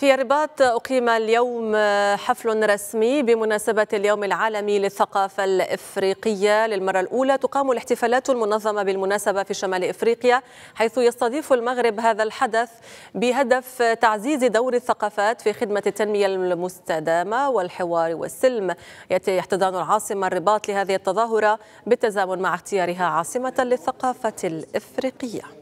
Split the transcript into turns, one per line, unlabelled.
في الرباط أقيم اليوم حفل رسمي بمناسبة اليوم العالمي للثقافة الإفريقية للمرة الأولى تقام الاحتفالات المنظمة بالمناسبة في شمال إفريقيا حيث يستضيف المغرب هذا الحدث بهدف تعزيز دور الثقافات في خدمة التنمية المستدامة والحوار والسلم يأتي احتضان العاصمة الرباط لهذه التظاهرة بالتزامن مع اختيارها عاصمة للثقافة الإفريقية